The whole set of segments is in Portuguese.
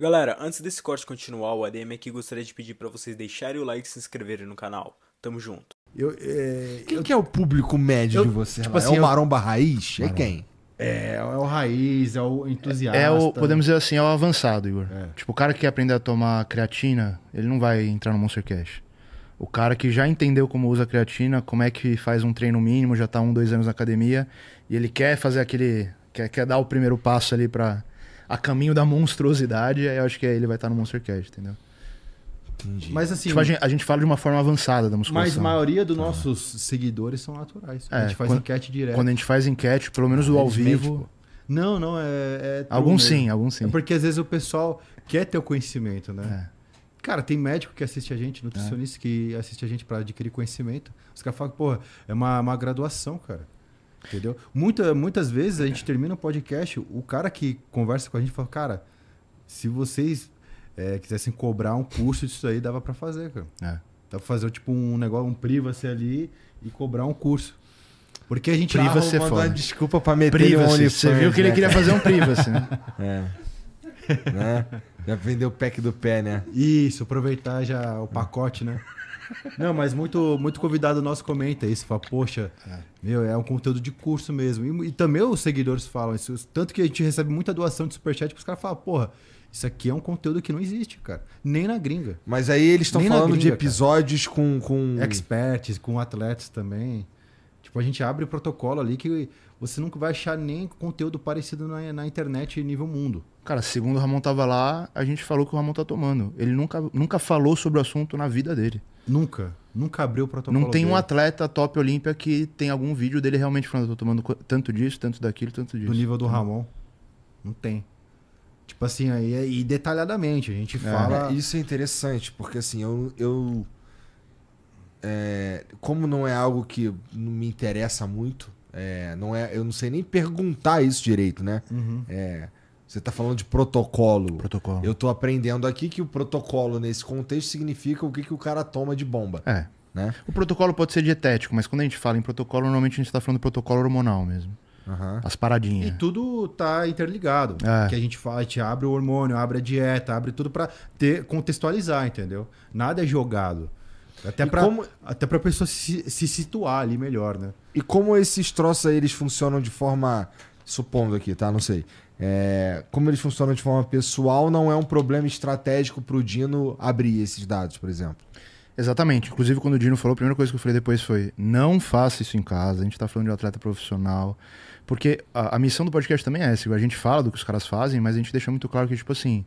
Galera, antes desse corte continuar, o ADM aqui gostaria de pedir para vocês deixarem o like e se inscreverem no canal. Tamo junto. Eu, é, quem eu, que é o público médio eu, de você? Tipo assim, é o Maromba Raiz? É Maromba. É quem? É, é o raiz, é o entusiasta. É, é o, podemos dizer assim, é o avançado, Igor. É. Tipo, o cara que quer aprender a tomar creatina, ele não vai entrar no Monster Cash. O cara que já entendeu como usa creatina, como é que faz um treino mínimo, já tá um, dois anos na academia, e ele quer fazer aquele. quer, quer dar o primeiro passo ali para a caminho da monstruosidade, aí eu acho que é ele vai estar no MonsterCast, entendeu? Entendi. Mas assim. Tipo, a, gente, a, gente, fala de uma forma avançada da musculação. Mas a maioria dos tá. nossos ah. seguidores são naturais. É, a gente faz quando, enquete direto. Quando a gente faz enquete, pelo menos o é ao vivo. Tipo, não, não, é. é alguns sim, alguns sim. É porque às vezes o pessoal quer ter o conhecimento, né? É. Cara, tem médico que assiste a gente, nutricionista é. que assiste a gente para adquirir conhecimento. Os caras falam, porra, é uma, uma graduação, cara. Entendeu? Muita, muitas vezes a gente termina o podcast, o cara que conversa com a gente fala, cara, se vocês é, quisessem cobrar um curso disso aí, dava para fazer, cara. É. Dá pra fazer tipo um negócio, um privacy ali e cobrar um curso. Porque a gente privacy ah, desculpa pra meter privacy, um Você viu que né, ele queria fazer um privacy, né? é. né? Já vendeu o pack do pé, né? Isso, aproveitar já o pacote, né? Não, mas muito, muito convidado nosso comenta isso. Fala, poxa, é. meu, é um conteúdo de curso mesmo. E, e, também os seguidores falam isso. Tanto que a gente recebe muita doação de superchat que os caras falam, porra, isso aqui é um conteúdo que não existe, cara. Nem na gringa. Mas aí eles estão falando gringa, de episódios com, com. Experts, com atletas também. Tipo, a gente abre o protocolo ali que você nunca vai achar nem conteúdo parecido na, na internet nível mundo. Cara, segundo o Ramon tava lá, a gente falou que o Ramon tá tomando. Ele nunca, nunca falou sobre o assunto na vida dele. Nunca. Nunca abriu o protocolo. Não tem dele. um atleta top Olímpia que tem algum vídeo dele realmente falando: eu tô tomando tanto disso, tanto daquilo, tanto disso. Do nível do Ramon. Não tem. Tipo assim, aí é, e detalhadamente, a gente é. fala. É, isso é interessante, porque assim, eu. eu é, como não é algo que me interessa muito, é, não é, eu não sei nem perguntar isso direito, né? Uhum. É, você está falando de protocolo. Protocolo. Eu estou aprendendo aqui que o protocolo nesse contexto significa o que, que o cara toma de bomba. É. Né? O protocolo pode ser dietético, mas quando a gente fala em protocolo, normalmente a gente está falando de protocolo hormonal mesmo. Uhum. As paradinhas. E tudo tá interligado. É. Que a gente, fala, a gente abre o hormônio, abre a dieta, abre tudo para contextualizar, entendeu? Nada é jogado. Até para como... até pra pessoa se, se situar ali melhor, né? E como esses troços aí, eles funcionam de forma supondo aqui, tá? Não sei. É, como eles funcionam de forma pessoal, não é um problema estratégico para o Dino abrir esses dados, por exemplo. Exatamente. Inclusive, quando o Dino falou, a primeira coisa que eu falei depois foi: não faça isso em casa. A gente está falando de um atleta profissional. Porque a, a, missão do podcast também é essa. A gente fala do que os caras fazem, mas a gente deixa muito claro que, tipo assim,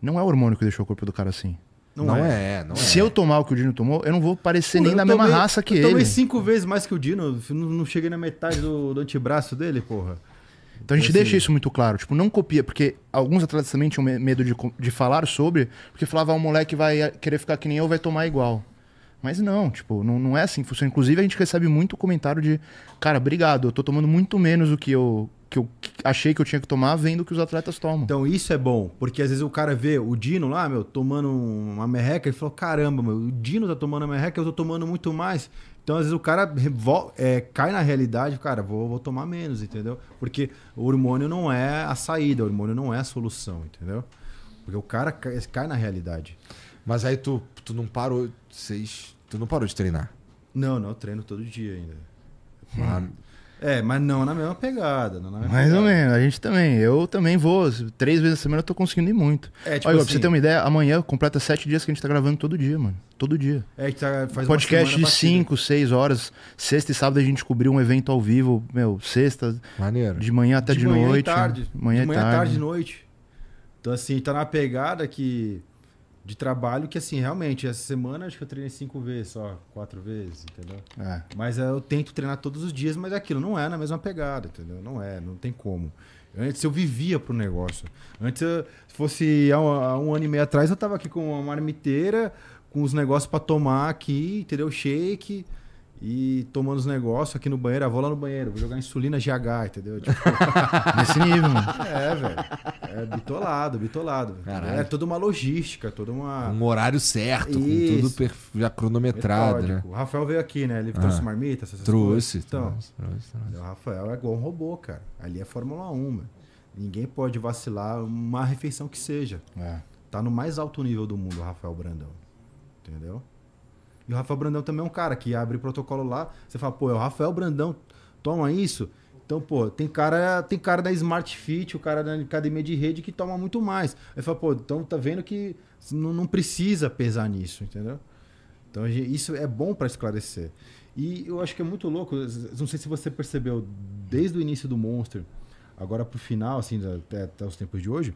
não é o hormônio que deixou o corpo do cara assim. Não, não é. é. é não Se é. eu tomar o que o Dino tomou, eu não vou parecer pô, nem da mesma raça que eu ele. Eu tomei cinco vezes mais que o Dino. Não, cheguei na metade do, do antebraço dele, porra. Então a gente deixa isso muito claro. Tipo, não copia, porque alguns atletas também tinham medo de, de falar sobre, porque falava, ah, o moleque vai eh, querer ficar que nem eu, vai tomar igual. Mas não, tipo, não, não é assim funciona. Inclusive, a gente recebe muito comentário de, cara, obrigado, eu tô tomando muito menos do que eu, que eu achei que eu tinha que tomar vendo o que os atletas tomam. Então isso é bom, porque às vezes o cara vê o Dino lá, meu, tomando uma merreca e fala: caramba, meu, o Dino tá tomando uma merreca, eu tô tomando muito mais. Então, às vezes, o cara é, cai na realidade, cara, vou, vou tomar menos, entendeu? Porque o hormônio não é a saída, o hormônio não é a solução, entendeu? Porque o cara cai, cai na realidade. Mas aí tu, tu não parou. Vocês. Tu não parou de treinar? Não, não, eu treino todo dia ainda. Ah, é, mas não na mesma pegada. Não na mesma Mais pegada. ou menos, a gente também. Eu também vou. Três vezes a semana eu tô conseguindo ir muito. É, tipo Olha, assim, pra você ter uma ideia, amanhã completa sete dias que a gente tá gravando todo dia, mano. Todo dia. É, gente tá, faz um Podcast de cinco, seis horas. Sexta e sábado a gente cobriu um evento ao vivo, meu, sexta. Maneiro. De manhã até de, de manhã noite. Tarde. Manhã de manhã tarde. tarde, noite. Então, assim, tá na pegada que de trabalho que, assim, realmente, essa semana acho que eu treinei cinco vezes só, quatro vezes, entendeu? É. Mas é, eu tento treinar todos os dias, mas é aquilo não é na mesma pegada, entendeu? Não é, não tem como. Antes eu vivia pro negócio. Antes, se fosse há um, há um, ano e meio atrás, eu tava aqui com uma marmiteira, com os negócios para tomar aqui, entendeu? Shake e tomando os negócios aqui no banheiro, ah, vou lá no banheiro, vou jogar insulina GH, entendeu? Tipo, nesse nível, mano. É, velho. É bitolado, bitolado. É toda uma logística, toda uma. Um horário certo, Isso. com tudo per... já cronometrado, né? O Rafael veio aqui, né? Ele ah. trouxe marmita, essas trouxe, coisas. Então, trouxe, trouxe, trouxe. O Rafael é igual um robô, cara. Ali é Fórmula 1, mano. Ninguém pode vacilar uma refeição que seja. É. Tá no mais alto nível do mundo, o Rafael Brandão. Entendeu? E o Rafael Brandão também é um cara que abre protocolo lá. Você fala, pô, é o Rafael Brandão, toma isso. Então, pô, tem cara, tem cara da Smart Fit, o cara da academia de rede que toma muito mais. Aí fala, pô, então tá vendo que não, não precisa pesar nisso, entendeu? Então, isso é bom para esclarecer. E eu acho que é muito louco, não sei se você percebeu, desde o início do Monster, agora pro final, assim, até, até os tempos de hoje,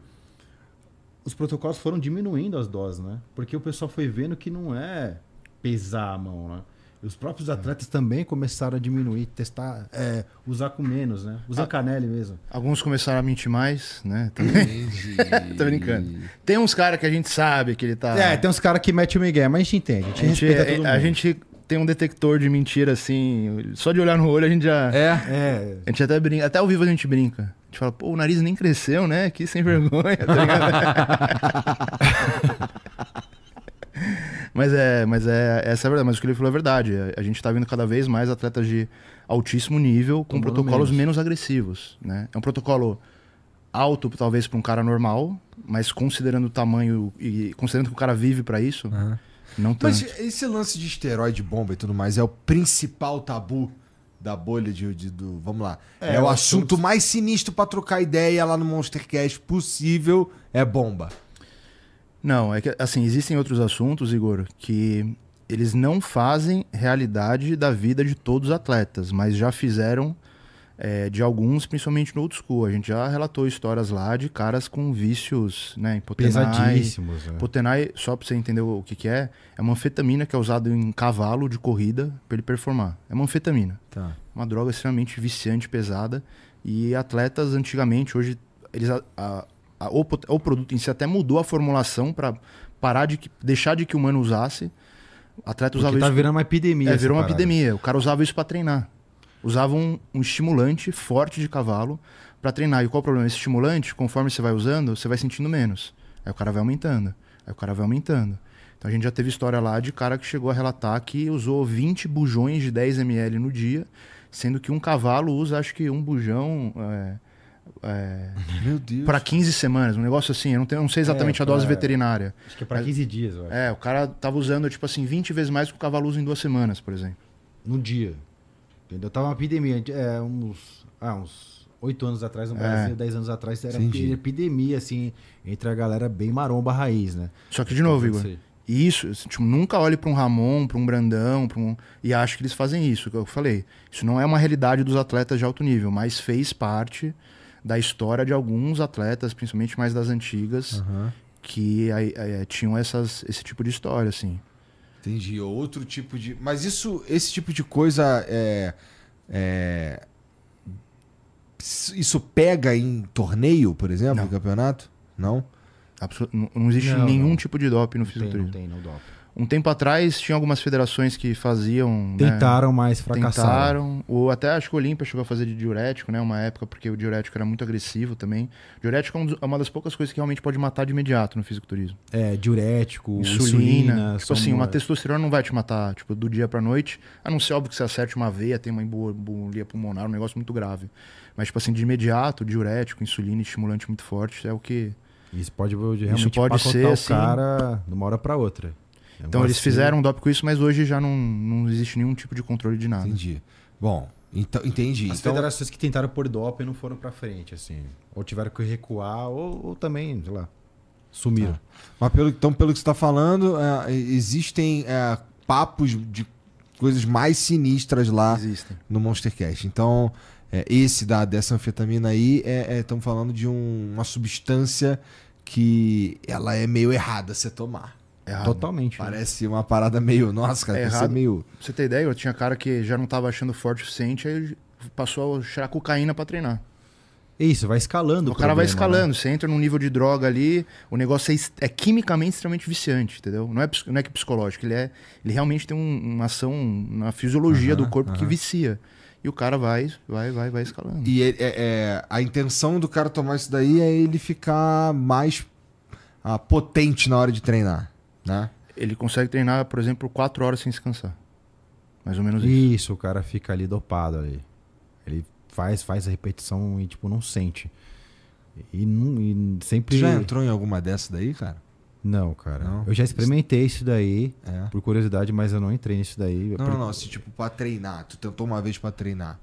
os protocolos foram diminuindo as doses, né? Porque o pessoal foi vendo que não é pesar a mão, né? os próprios é. atletas é. também começaram a diminuir, testar, é, usar com menos, né? Usar a, canelli mesmo. Alguns começaram a mentir mais, né? Também. Tô brincando. Tem uns caras que a gente sabe que ele tá. É, tem uns caras que mete o Miguel, mas a gente entende. A gente, a gente respeita é, A gente tem um detector de mentira, assim. Só de olhar no olho a gente já. É, é. A gente até brinca. Até ao vivo a gente brinca. A gente fala, pô, o nariz nem cresceu, né? Que sem vergonha, tá ligado? Mas é, mas é essa é a verdade. Mas o que ele falou é verdade. A gente está vendo cada vez mais atletas de altíssimo nível com protocolos menos. menos agressivos, né? É um protocolo alto talvez para um cara normal, mas considerando o tamanho e considerando que o cara vive para isso, uhum. não tanto. Mas esse lance de esteroide bomba e tudo mais é o principal tabu da bolha de, de do, vamos lá. É, é o assunto, mais sinistro para trocar ideia lá no MonsterCast possível é bomba. Não, é que assim, existem outros assuntos, Igor, que eles não fazem realidade da vida de todos os atletas, mas já fizeram é, de alguns, principalmente no old school. A gente já relatou histórias lá de caras com vícios, né? Pesadíssimos. Né? Potenai, só pra você entender o que, que é, é uma anfetamina que é usada em cavalo de corrida para ele performar. É uma anfetamina. Tá. Uma droga extremamente viciante, pesada. E atletas antigamente, hoje, eles a, a, a, o, o, produto em si até mudou a formulação para parar de que, deixar de que o humano usasse. O atleta usava Porque tá isso. virando uma epidemia. É, virou uma epidemia. O cara usava isso para treinar. Usava um, um estimulante forte de cavalo para treinar. E qual o problema? Esse estimulante, conforme você vai usando, você vai sentindo menos. Aí o cara vai aumentando. Aí o cara vai aumentando. Então a gente já teve história lá de cara que chegou a relatar que usou 20 bujões de 10 ml no dia, sendo que um cavalo usa acho que um bujão. É, é, Meu Deus. Pra 15 semanas, um negócio assim. Eu não, tenho, eu não sei é, exatamente é, a dose veterinária. Acho que é pra mas, 15 dias, eu acho. É, o cara tava usando, tipo assim, 20 vezes mais que o cavaluso em duas semanas, por exemplo. Num dia. Entendeu? Tava uma epidemia. É, uns. Ah, uns oito anos atrás no é. Brasil, dez é. anos atrás, era uma epidemia, assim, entre a galera bem maromba raiz, né? Só que, de novo, Igor, isso, assim, tipo, nunca olhe para um Ramon, para um Brandão, para um... e acho que eles fazem isso, que eu falei. Isso não é uma realidade dos atletas de alto nível, mas fez parte da história de alguns atletas, principalmente mais das antigas, uhum. que é, tinham essas, esse tipo de história, assim. Entendi. Outro tipo de. Mas isso, esse tipo de coisa é. é... Isso pega em torneio, por exemplo, não. campeonato? Não? Absu... Não, existe não, nenhum não. tipo de dop, no fisiculturismo. Não tem, não tem, não doping. Um tempo atrás tinha algumas federações que faziam. Né, tentaram, né, mas fracassaram. Tentaram. Ou até acho que o Olímpia chegou a fazer de diurético, né? Uma época, porque o diurético era muito agressivo também. Diurético é, é uma das poucas coisas que realmente pode matar de imediato no fisiculturismo. É, diurético, insulina. insulina tipo assim, uma testosterona não vai te matar, tipo, do dia pra noite, a não ser óbvio que você acerte uma veia, tem uma embolia pulmonar, um negócio muito grave. Mas, tipo assim, de imediato, diurético, insulina, estimulante muito forte, é o que. Isso pode realmente Isso pode ser, o cara assim... de uma hora para outra então eles fizeram um DOP com isso, mas hoje já não, não existe nenhum tipo de controle de nada. Entendi. Bom, então, entendi. As então... federações que tentaram pôr DOP não foram para frente, assim. Ou tiveram que recuar, ou, ou também, sei lá, sumiram. Tá. Mas pelo, então, pelo que você está falando, é, existem é, papos de coisas mais sinistras lá existem. no MonsterCast. Então, é, esse da dessa anfetamina aí, estamos é, é, falando de um, uma substância que ela é meio errada você tomar. Errado. Totalmente. Né? Parece né? uma parada meio. Nossa, cara, é errado. meio. Pra você ter ideia, eu tinha cara que já não tava achando forte o suficiente, aí passou a cheirar cocaína para treinar. Isso, vai escalando. O, o cara problema, vai né? escalando. Né? Você entra num nível de droga ali, o negócio é, é quimicamente extremamente viciante, entendeu? Não é, não é que psicológico, ele, é, ele realmente tem um, uma ação na fisiologia do corpo que vicia. E o cara vai, vai, vai, vai escalando. E é, é, a intenção do cara tomar isso daí é ele ficar mais ah, potente na hora de treinar né? Ele consegue treinar, por exemplo, quatro horas sem descansar. Mais ou menos isso. Isso, o cara fica ali dopado ali. Ele faz, faz a repetição e, tipo, não sente. E, não, e sempre. já entrou em alguma dessa daí, cara? Não, cara. Não. Eu já experimentei isso daí, é. por curiosidade, mas eu não entrei nisso daí. Não, por... não, não. Se, assim, tipo, pra treinar. Tu tentou uma vez pra treinar.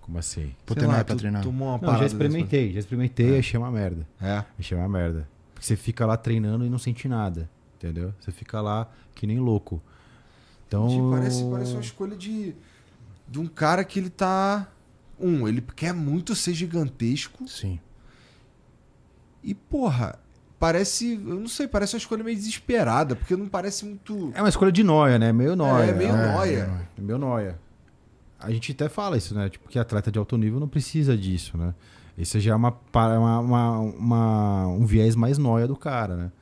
Como assim? Pô, treinar lá, é pra tu, treinar. Tomou uma não, já experimentei, já experimentei, é. achei uma merda. É. Achei uma merda. Porque você fica lá treinando e não sente nada entendeu? Você fica lá que nem louco. Então, parece, parece uma escolha de, de um cara que ele tá. Um, ele quer muito ser gigantesco. Sim. E, porra, parece. Eu não sei, parece uma escolha meio desesperada, porque não parece muito. É uma escolha de noia, né? Meio é, noia. É, é meio noia. É, meio noia. A gente até fala isso, né? Tipo, que atleta de alto nível não precisa disso, né? Isso já é uma, uma, uma, uma um viés mais noia do cara, né?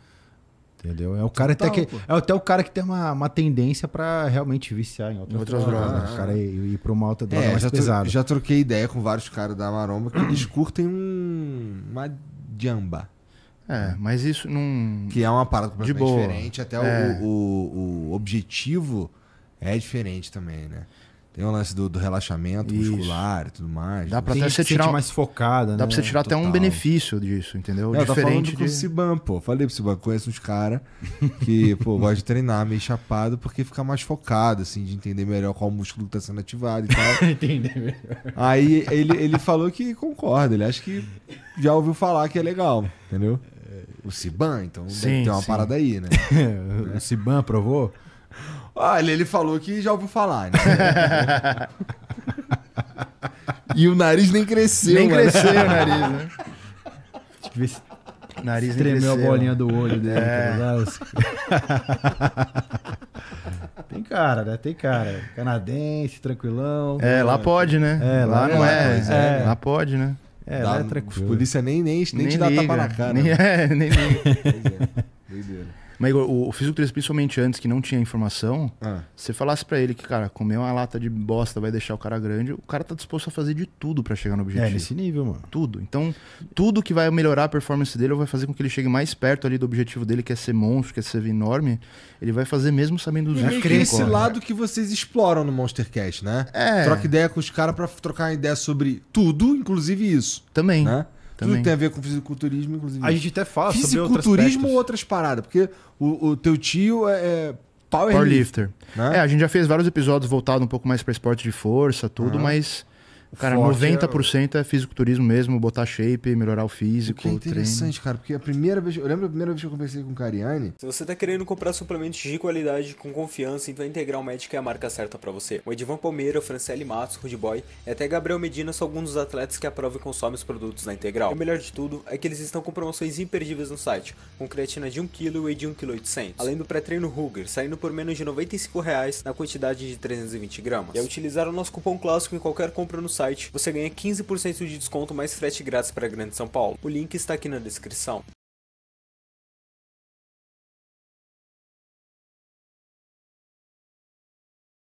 Entendeu? É o cara Total, até que, pô. é até o cara que tem uma, uma tendência para realmente viciar em outras, outras drogas. Né? drogas. Né? O é. cara ir, ir para uma alta droga é, mais já pesada. já troquei ideia com vários caras da Maromba que eles curtem um, uma jamba. É, mas isso não. Que é uma parada completamente diferente. Até é. o, o, o objetivo é diferente também, né? Tem um lance do, do relaxamento Isso. muscular e tudo mais. Dá né? pra até você tirar mais focada, né? Dá pra você né? tirar Total. até um benefício disso, entendeu? Não, Diferente eu de... o Siban, pô. Falei pro Siban, conheço uns caras que, pô, gosta de treinar meio chapado porque fica mais focado, assim, de entender melhor qual músculo tá sendo ativado e tal. entender melhor. Aí ele, ele falou que concorda, ele acha que já ouviu falar que é legal, entendeu? É. O Siban, então sim, tem uma sim. parada aí, né? o Siban aprovou? Olha, ele falou que já ouviu falar. Né? e o nariz nem cresceu. Nem mano. cresceu o nariz, né? Deixa eu ver se nariz tremeu a bolinha do olho dele. Tá é. Tem cara, né? Tem cara. Canadense, tranquilão. É, lá pode, né? É, lá, lá não é. É, é. é. Lá pode, né? É, lá é tranquilo. Os polícia nem, nem, nem, nem te dá tapa na cara. Nem, né? é, nem liga. pois é. Doideira. Mas Igor, o, o fisiculturista, principalmente antes, que não tinha informação, ah. você falasse para ele que, cara, comer uma lata de bosta vai deixar o cara grande, o cara tá disposto a fazer de tudo para chegar no é, objetivo. É, nesse nível, mano. Tudo. Então, tudo que vai melhorar a performance dele ou vai fazer com que ele chegue mais perto ali do objetivo dele, que é ser monstro, que é ser enorme, ele vai fazer mesmo sabendo dos riscos. É esse lado que vocês exploram no Monster MonsterCast, né? É. Troca ideia com os caras pra trocar ideia sobre tudo, inclusive isso. Também. Né? Também. Tudo tem a ver com fisiculturismo, inclusive. A gente até fala fisiculturismo sobre Fisiculturismo ou outras paradas, porque o, o teu tio é, é, powerlifter. Powerlifter. Né? É, a gente já fez vários episódios voltados um pouco mais para esporte de força, tudo, uhum. mas Cara, Forte 90% é... é fisiculturismo mesmo, botar shape, melhorar o físico. Que é interessante, treino. cara, porque a primeira vez. Eu lembro a primeira vez que eu conversei com o Cariani. Se você tá querendo comprar suplementos de qualidade com confiança, então a Integral Médica é a marca certa para você. O Edivan Palmeira, Franciele Matos, Rude Boy e até Gabriel Medina são alguns dos atletas que aprovam e consomem os produtos da Integral. E o melhor de tudo é que eles estão com promoções imperdíveis no site, com creatina de 1kg e de 1,8kg. Além do pré-treino Ruger, saindo por menos de R$ 95 reais na quantidade de 320 gramas. E ao é utilizar o nosso cupom clássico em qualquer compra no site, site, você ganha 15% de desconto mais frete grátis para a Grande São Paulo. O link está aqui na descrição.